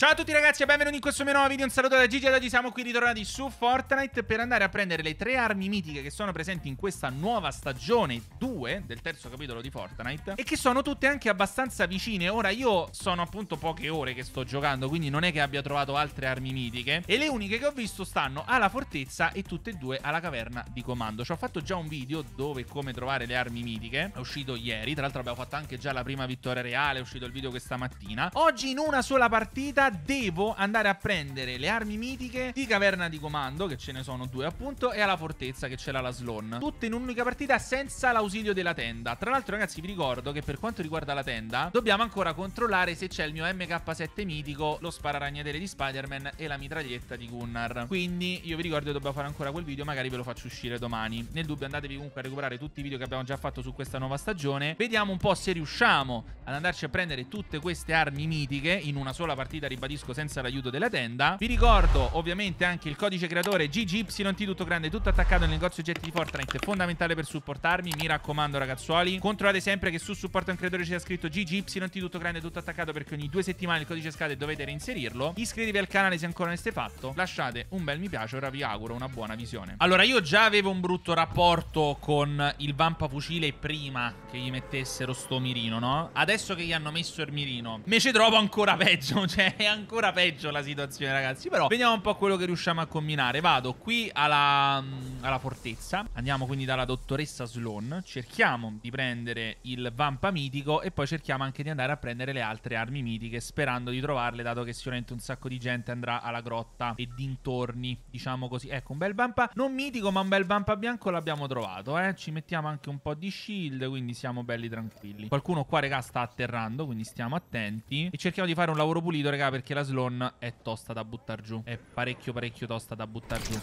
Ciao a tutti ragazzi e benvenuti in questo mio nuovo video, un saluto da Gigi e oggi siamo qui ritornati su Fortnite per andare a prendere le tre armi mitiche che sono presenti in questa nuova stagione 2 del terzo capitolo di Fortnite e che sono tutte anche abbastanza vicine, ora io sono appunto poche ore che sto giocando quindi non è che abbia trovato altre armi mitiche e le uniche che ho visto stanno alla fortezza e tutte e due alla caverna di comando, ci ho fatto già un video dove come trovare le armi mitiche, è uscito ieri, tra l'altro abbiamo fatto anche già la prima vittoria reale, è uscito il video questa mattina, oggi in una sola partita devo andare a prendere le armi mitiche di Caverna di Comando, che ce ne sono due appunto, e alla Fortezza, che ce l'ha la Sloan. Tutte in un'unica partita senza l'ausilio della tenda. Tra l'altro ragazzi vi ricordo che per quanto riguarda la tenda, dobbiamo ancora controllare se c'è il mio MK7 mitico, lo spararagnatele di Spider-Man e la mitraglietta di Gunnar. Quindi io vi ricordo che dobbiamo fare ancora quel video, magari ve lo faccio uscire domani. Nel dubbio andatevi comunque a recuperare tutti i video che abbiamo già fatto su questa nuova stagione. Vediamo un po' se riusciamo ad andarci a prendere tutte queste armi mitiche in una sola partita, ripeto ribadisco senza l'aiuto della tenda. Vi ricordo ovviamente anche il codice creatore GGYT tutto grande, tutto attaccato nel negozio oggetti di Fortnite, fondamentale per supportarmi, mi raccomando ragazzuoli. Controllate sempre che su supporto a un creatore c'è scritto GGYT tutto grande, tutto attaccato perché ogni due settimane il codice scade e dovete reinserirlo. Iscrivetevi al canale se ancora non l'avete fatto, lasciate un bel mi piace, ora vi auguro una buona visione. Allora io già avevo un brutto rapporto con il vampa fucile prima che gli mettessero sto mirino, no? Adesso che gli hanno messo il mirino, me ci trovo ancora peggio, cioè è ancora peggio la situazione, ragazzi. Però vediamo un po' quello che riusciamo a combinare. Vado qui alla, mm, alla fortezza. Andiamo quindi dalla dottoressa Sloan. Cerchiamo di prendere il vampa mitico e poi cerchiamo anche di andare a prendere le altre armi mitiche, sperando di trovarle, dato che sicuramente un sacco di gente andrà alla grotta e dintorni, diciamo così. Ecco, un bel vampa non mitico, ma un bel vampa bianco l'abbiamo trovato, eh. Ci mettiamo anche un po' di shield, quindi siamo belli tranquilli. Qualcuno qua, regà, sta atterrando, quindi stiamo attenti. E cerchiamo di fare un lavoro pulito, regà, perché la Sloan è tosta da buttare giù. È parecchio, parecchio tosta da buttare giù.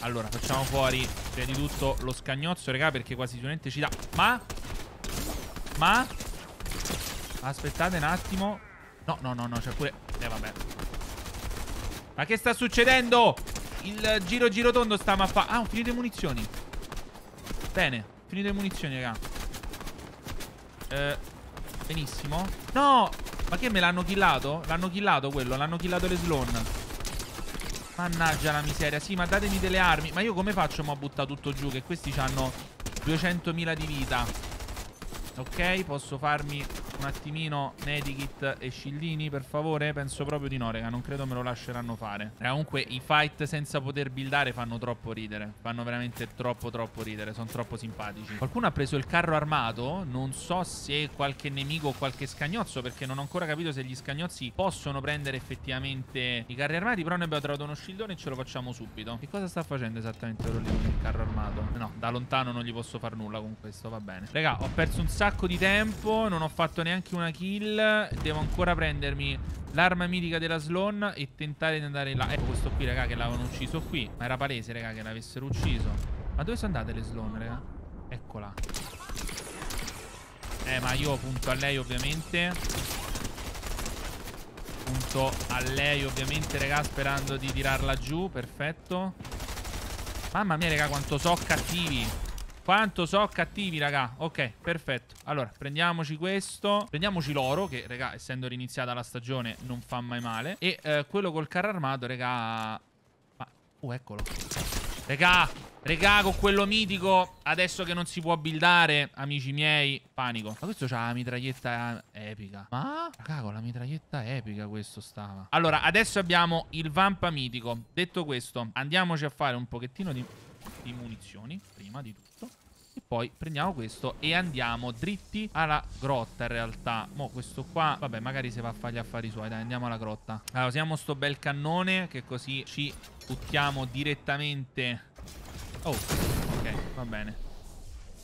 Allora, facciamo fuori, prima di tutto, lo scagnozzo, raga, perché quasi sicuramente ci dà... Ma? Ma? Aspettate un attimo. No, no, no, no, c'è pure... Eh, vabbè. Ma che sta succedendo? Il giro giro tondo sta mappa. Ah, ho finito le munizioni. Bene, finito le munizioni, raga. Eh, benissimo. No! Ma che me l'hanno killato? L'hanno killato quello, l'hanno killato le slone. Mannaggia la miseria. Sì, ma datemi delle armi. Ma io come faccio a buttare tutto giù? Che questi hanno 200.000 di vita. Ok, posso farmi un attimino Medikit e Scillini, per favore? Penso proprio di no, raga. Non credo me lo lasceranno fare. Raga, comunque i fight senza poter buildare fanno troppo ridere. Fanno veramente troppo, troppo ridere. Sono troppo simpatici. Qualcuno ha preso il carro armato. Non so se qualche nemico o qualche scagnozzo, perché non ho ancora capito se gli scagnozzi possono prendere effettivamente i carri armati. Però noi abbiamo trovato uno shieldone e ce lo facciamo subito. Che cosa sta facendo esattamente ora lì con il carro armato? No, da lontano non gli posso far nulla con questo, va bene. Raga, ho perso un sacco di tempo. Non ho fatto neanche neanche una kill Devo ancora prendermi l'arma mitica della Sloan E tentare di andare là Ecco questo qui raga che l'avevano ucciso qui Ma era palese raga che l'avessero ucciso Ma dove sono andate le Sloan raga? Eccola Eh ma io punto a lei ovviamente Punto a lei ovviamente raga Sperando di tirarla giù Perfetto Mamma mia raga quanto so cattivi quanto so cattivi, raga. Ok, perfetto. Allora, prendiamoci questo. Prendiamoci l'oro, che, raga, essendo riniziata la stagione, non fa mai male. E eh, quello col carro armato, raga... Ma... Oh, eccolo. Raga, raga, con quello mitico, adesso che non si può buildare, amici miei, panico. Ma questo c'ha la mitraglietta epica. Ma? Raga, con la mitraglietta epica questo stava. Allora, adesso abbiamo il vampa mitico. Detto questo, andiamoci a fare un pochettino di di munizioni, prima di tutto. E poi prendiamo questo e andiamo dritti alla grotta in realtà Mo questo qua, vabbè magari se va a fare gli affari suoi Dai andiamo alla grotta Allora usiamo sto bel cannone che così ci buttiamo direttamente Oh, ok, va bene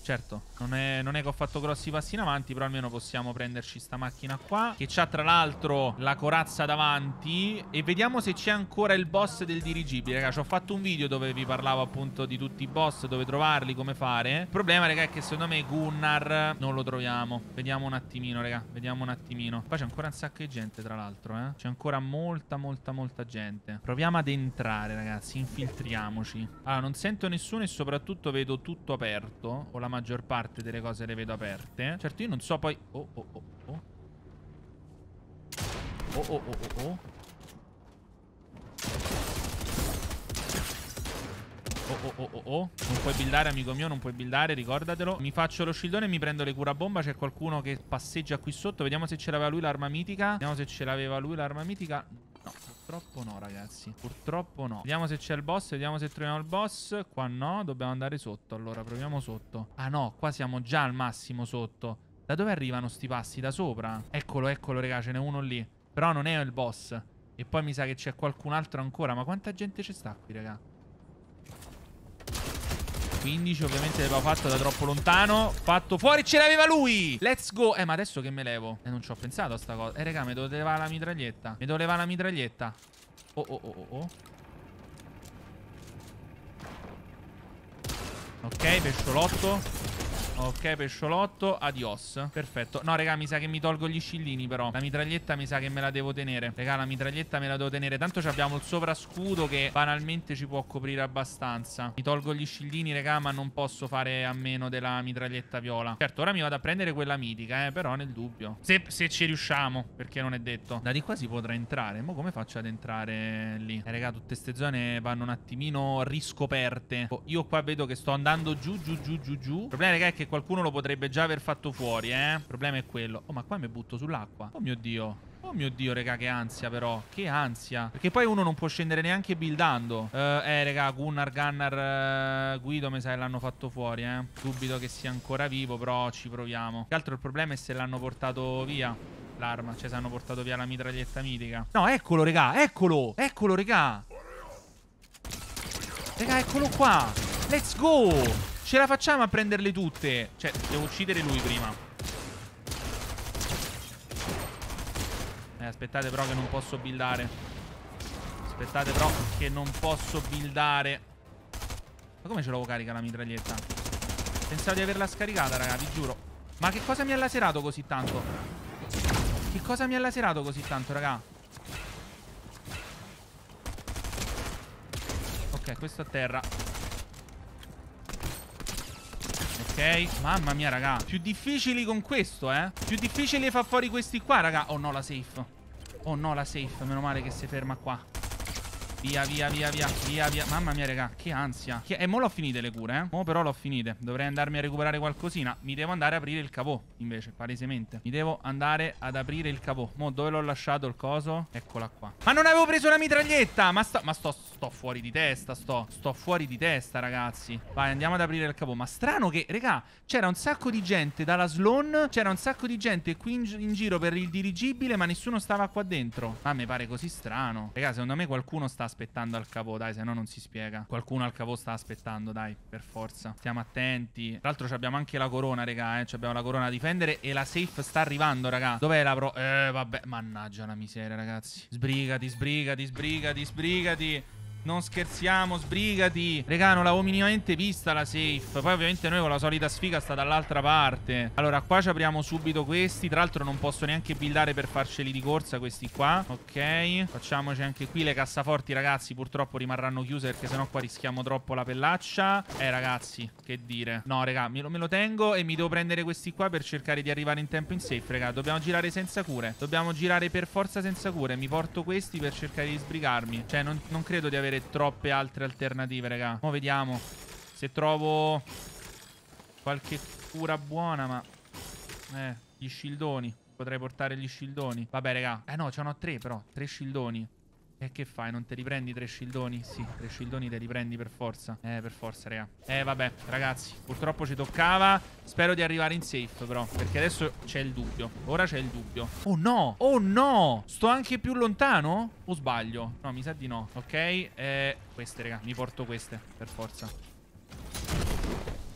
Certo, non è, non è, che ho fatto grossi passi in avanti, però almeno possiamo prenderci sta macchina qua, che c'ha tra l'altro la corazza davanti, e vediamo se c'è ancora il boss del dirigibile, ragazzi. Ho fatto un video dove vi parlavo appunto di tutti i boss, dove trovarli, come fare. Il problema, raga, è che secondo me Gunnar non lo troviamo. Vediamo un attimino, raga, vediamo un attimino. Qua c'è ancora un sacco di gente, tra l'altro, eh. C'è ancora molta, molta, molta gente. Proviamo ad entrare, ragazzi, infiltriamoci. Allora, non sento nessuno e soprattutto vedo tutto aperto. Ho la maggior parte delle cose le vedo aperte. Certo, io non so poi... Oh, oh, oh, oh. Oh, oh, oh, oh, oh. Oh, oh, oh, oh, oh. Non puoi buildare, amico mio, non puoi buildare, ricordatelo. Mi faccio lo shieldone mi prendo le cura bomba. C'è qualcuno che passeggia qui sotto. Vediamo se ce l'aveva lui l'arma mitica. Vediamo se ce l'aveva lui l'arma mitica. Purtroppo no, ragazzi. Purtroppo no. Vediamo se c'è il boss. Vediamo se troviamo il boss. Qua no. Dobbiamo andare sotto. Allora, proviamo sotto. Ah, no. Qua siamo già al massimo sotto. Da dove arrivano sti passi? Da sopra? Eccolo, eccolo, raga. Ce n'è uno lì. Però non è il boss. E poi mi sa che c'è qualcun altro ancora. Ma quanta gente ci sta qui, raga? 15 ovviamente l'avevo fatta da troppo lontano Fatto fuori ce l'aveva lui Let's go Eh ma adesso che me levo Eh non ci ho pensato a sta cosa Eh raga mi devo levare la mitraglietta Mi devo levare la mitraglietta Oh oh oh oh oh Ok pesciolotto Ok, pesciolotto, adios Perfetto No, raga, mi sa che mi tolgo gli scillini però La mitraglietta mi sa che me la devo tenere Raga, la mitraglietta me la devo tenere Tanto abbiamo il sovrascudo che banalmente ci può coprire abbastanza Mi tolgo gli scillini, raga, ma non posso fare a meno della mitraglietta viola Certo, ora mi vado a prendere quella mitica, eh Però nel dubbio Se, se ci riusciamo, perché non è detto Da di qua si potrà entrare Ma come faccio ad entrare lì? Eh, raga, tutte queste zone vanno un attimino riscoperte boh, Io qua vedo che sto andando giù, giù, giù, giù, giù Il problema, raga, è che qualcuno lo potrebbe già aver fatto fuori, eh. Il problema è quello. Oh, ma qua mi butto sull'acqua. Oh mio Dio. Oh mio Dio, raga, che ansia però. Che ansia. Perché poi uno non può scendere neanche buildando. Uh, eh, raga, Gunnar, Gunnar, uh, Guido, mi sa che l'hanno fatto fuori, eh. Dubito che sia ancora vivo, però ci proviamo. Che altro il problema è se l'hanno portato via l'arma. Cioè, se hanno portato via la mitraglietta mitica. No, eccolo, raga, eccolo. Eccolo, raga. Raga, eccolo qua. Let's go. Ce la facciamo a prenderle tutte? Cioè, devo uccidere lui prima. Eh, aspettate però che non posso buildare. Aspettate però che non posso buildare. Ma come ce l'avevo carica la mitraglietta? Pensavo di averla scaricata, raga, vi giuro. Ma che cosa mi ha laserato così tanto? Che cosa mi ha laserato così tanto, raga? Ok, questo a terra mamma mia, raga. Più difficili con questo, eh. Più difficili fa fuori questi qua, raga. Oh no, la safe. Oh no, la safe. Meno male che si ferma qua. Via, via, via, via, via, via. Mamma mia, raga, che ansia. Che... E mo l'ho finite le cure, eh. Mo però l'ho finite. Dovrei andarmi a recuperare qualcosina. Mi devo andare ad aprire il capò, invece, palesemente. Mi devo andare ad aprire il capò. Mo dove l'ho lasciato il coso? Eccola qua. Ma non avevo preso la mitraglietta! Ma sto... Ma sto... Sto fuori di testa, sto... Sto fuori di testa, ragazzi. Vai, andiamo ad aprire il capò. Ma strano che, raga, c'era un sacco di gente dalla Sloan. C'era un sacco di gente qui in, in giro per il dirigibile, ma nessuno stava qua dentro. Ma mi pare così strano. Raga, secondo me qualcuno sta aspettando al cavo, dai, se no non si spiega. Qualcuno al cavo sta aspettando, dai, per forza. Stiamo attenti. Tra l'altro abbiamo anche la corona, raga, eh. Abbiamo la corona a difendere e la safe sta arrivando, raga. Dov'è la pro... Eh, vabbè. Mannaggia la miseria, ragazzi. Sbrigati, sbrigati, sbrigati, sbrigati. Non scherziamo, sbrigati. Regà, non l'avevo minimamente vista la safe. Poi ovviamente noi con la solita sfiga sta dall'altra parte. Allora, qua ci apriamo subito questi. Tra l'altro non posso neanche buildare per farceli di corsa questi qua. Ok. Facciamoci anche qui le cassaforti, ragazzi. Purtroppo rimarranno chiuse perché sennò qua rischiamo troppo la pellaccia. Eh, ragazzi, che dire. No, regà, me lo, me lo tengo e mi devo prendere questi qua per cercare di arrivare in tempo in safe, raga. Dobbiamo girare senza cure. Dobbiamo girare per forza senza cure. Mi porto questi per cercare di sbrigarmi. Cioè, non, non credo di avere avere troppe altre alternative, raga. Mo' vediamo se trovo qualche cura buona, ma... Eh, gli scildoni. Potrei portare gli scildoni. Vabbè, raga. Eh no, ce n'ho tre, però. Tre scildoni. E che fai? Non te li prendi tre scildoni? Sì, tre scildoni te li prendi per forza. Eh, per forza, raga. Eh, vabbè, ragazzi. Purtroppo ci toccava. Spero di arrivare in safe, però. Perché adesso c'è il dubbio. Ora c'è il dubbio. Oh, no! Oh, no! Sto anche più lontano? O sbaglio? No, mi sa di no. Ok? Eh, queste, raga. Mi porto queste, per forza.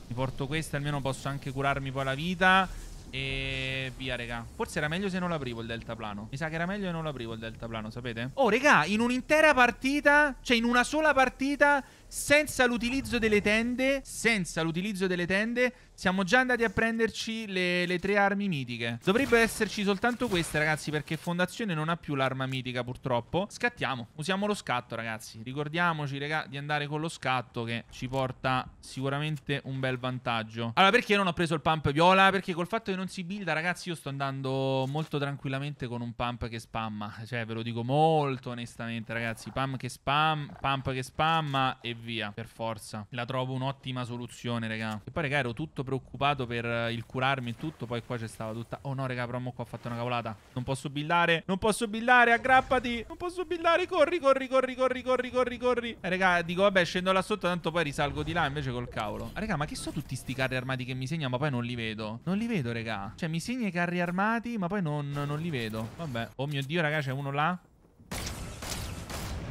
Mi porto queste, almeno posso anche curarmi poi la vita. E via, raga. Forse era meglio se non l'aprivo il deltaplano. Mi sa che era meglio se non l'aprivo il deltaplano, sapete? Oh, raga, in un'intera partita, cioè in una sola partita, senza l'utilizzo delle tende, senza l'utilizzo delle tende, siamo già andati a prenderci le, le, tre armi mitiche. Dovrebbe esserci soltanto queste, ragazzi, perché Fondazione non ha più l'arma mitica, purtroppo. Scattiamo, usiamo lo scatto, ragazzi. Ricordiamoci, raga, di andare con lo scatto che ci porta sicuramente un bel vantaggio. Allora, perché non ho preso il pump viola? Perché col fatto che non si builda, ragazzi, io sto andando molto tranquillamente con un pump che spamma. Cioè, ve lo dico molto onestamente, ragazzi. Pump che spam, pump che spamma e via, per forza. La trovo un'ottima soluzione, raga. E poi, raga, ero tutto preoccupato per eh, il curarmi e tutto. Poi qua c'è stava tutta... Oh no, raga, però mo qua ho fatto una cavolata. Non posso billare, non posso billare, aggrappati. Non posso billare, corri, corri, corri, corri, corri, corri, corri. Eh, raga, dico, vabbè, scendo là sotto, tanto poi risalgo di là invece col cavolo. Eh, raga, ma che so tutti sti carri armati che mi segna, ma poi non li vedo. Non li vedo, raga. Cioè, mi segna i carri armati, ma poi non, non li vedo. Vabbè. Oh mio Dio, raga, c'è uno là.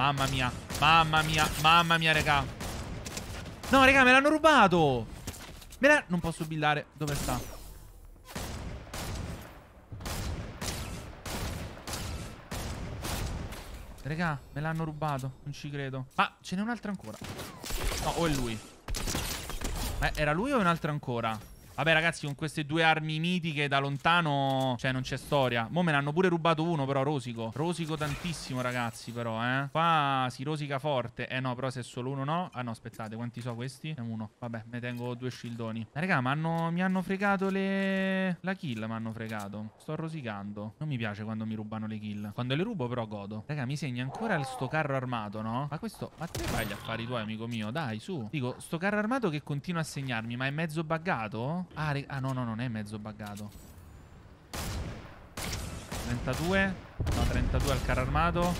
Mamma mia, mamma mia, mamma mia, raga. No, raga, me l'hanno rubato. Me la... Non posso buildare. Dove sta? Raga, me l'hanno rubato. Non ci credo. Ma ce n'è un'altra ancora. No, o è lui? Ma era lui o un'altra ancora? Vabbè, ragazzi, con queste due armi mitiche da lontano, cioè, non c'è storia. Mo me ne hanno pure rubato uno, però, rosico. Rosico tantissimo, ragazzi, però, eh. Qua si rosica forte. Eh, no, però se è solo uno, no. Ah, no, aspettate, quanti so questi? È uno. Vabbè, ne tengo due shieldoni. Raga, hanno... mi hanno fregato le... La kill mi hanno fregato. Sto rosicando. Non mi piace quando mi rubano le kill. Quando le rubo, però, godo. Raga, mi segna ancora il sto carro armato, no? Ma questo... Ma te fai gli affari tuoi, amico mio? Dai, su. Dico, sto carro armato che continua a segnarmi, ma è mezzo buggato? Ah, ah, no, no, non è mezzo buggato. 32. No, 32 al carro armato.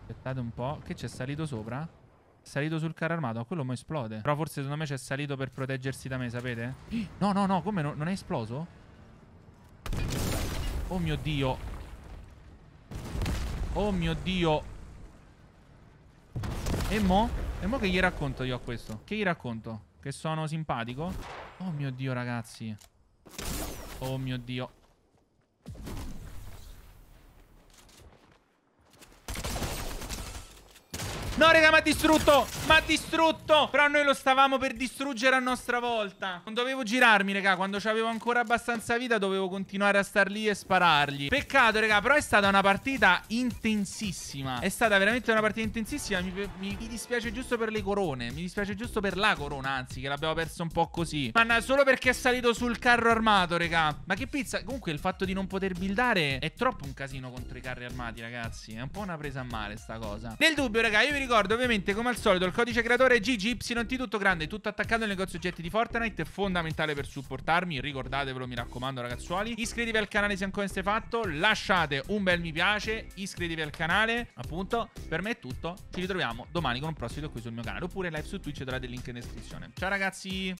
Aspettate un po'. Che c'è salito sopra? Salito sul carro armato. Ah, quello mo esplode. Però forse secondo me c'è salito per proteggersi da me, sapete? No, no, no. Come? No, non è esploso? Oh mio Dio. Oh mio Dio. E mo? E mo che gli racconto io a questo? Che gli racconto? Che sono simpatico? Oh mio Dio, ragazzi. Oh mio Dio. No, raga, mi ha distrutto. Mi ha distrutto. Però noi lo stavamo per distruggere a nostra volta. Non dovevo girarmi, raga. Quando avevo ancora abbastanza vita, dovevo continuare a star lì e sparargli. Peccato, raga. Però è stata una partita intensissima. È stata veramente una partita intensissima. Mi, mi, mi dispiace giusto per le corone. Mi dispiace giusto per la corona, anzi, che l'abbiamo persa un po' così. Ma solo perché è salito sul carro armato, raga. Ma che pizza. Comunque, il fatto di non poter buildare è troppo un casino contro i carri armati, ragazzi. È un po' una presa a male, sta cosa. Nel dubbio, raga, io vi ricordo ovviamente come al solito il codice creatore GGYT tutto grande, tutto attaccato al negozio oggetti di Fortnite, è fondamentale per supportarmi, ricordatevelo mi raccomando ragazzuoli. Iscrivetevi al canale se ancora non siete fatto, lasciate un bel mi piace, iscrivetevi al canale, appunto, per me è tutto, ci ritroviamo domani con un prossimo video qui sul mio canale, oppure live su Twitch, trovate il link in descrizione. Ciao ragazzi!